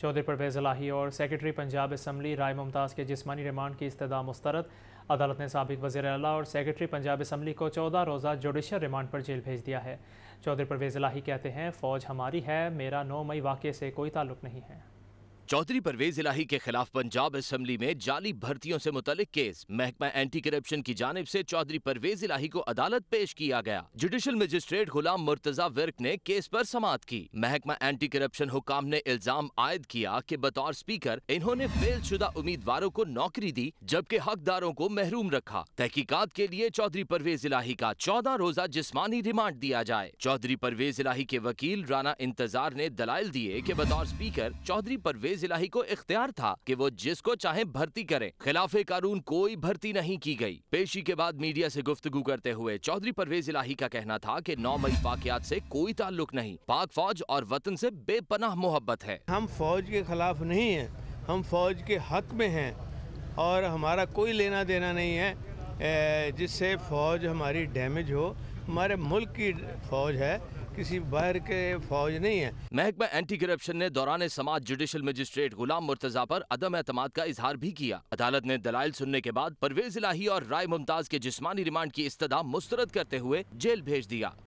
चौधरी परवेज अलाही और secretary Punjab assembly Rai Mumtaz के जिसमानी रिमांड की इस्तः मुस्तरद अदालत ने सबक वजी अला और सेक्रेटरी पंजाब इसम्बली को चौदह रोज़ा जुडिशल रिमांड पर जेल भेज दिया है चौधरी परवेज अलाही कहते हैं फ़ौज हमारी है मेरा नौ मई वाक़े से कोई ताल्लुक नहीं है चौधरी परवेज इलाही के खिलाफ पंजाब असम्बली में जाली भर्तियों से मुतलिक केस महकमा एंटी करप्शन की जानब से चौधरी परवेज इलाही को अदालत पेश किया गया जुडिशल मजिस्ट्रेट गुलाम मुर्तजा विर्क ने केस पर समात की महकमा एंटी करप्शन हुकाम ने इल्जाम आयद किया कि बतौर स्पीकर इन्होंने फेल शुदा उम्मीदवारों को नौकरी दी जबकि हकदारों को महरूम रखा तहकीकत के लिए चौधरी परवेज इलाही का चौदह रोजा जिसमानी रिमांड दिया जाए चौधरी परवेज इलाही के वकील राना इंतजार ने दलाल दिए की बतौर स्पीकर चौधरी परवेज हाफिज इलाही को इख्तियार था कि वो जिसको चाहे भर्ती करें खिलाफ कानून कोई भर्ती नहीं की गई पेशी के बाद मीडिया से गुफ्तगू करते हुए चौधरी परवेज इलाही का कहना था कि नौ मई वाकियात से कोई ताल्लुक नहीं पाक फौज और वतन से बेपनाह मोहब्बत है हम फौज के खिलाफ नहीं है हम फौज के हक में है और हमारा कोई लेना देना नहीं है जिससे फौज हमारी डैमेज हो हमारे मुल्क की फौज है किसी बाहर के फौज नहीं है महकमा एंटी करप्शन ने दौरान समाज जुडिशल मजिस्ट्रेट गुलाम मुर्तजा पर अदम एतम का इजहार भी किया अदालत ने दलाइल सुनने के बाद परवेज इलाही और राय मुमताज के जिस्मानी रिमांड की इस्तः मुस्तरद करते हुए जेल भेज दिया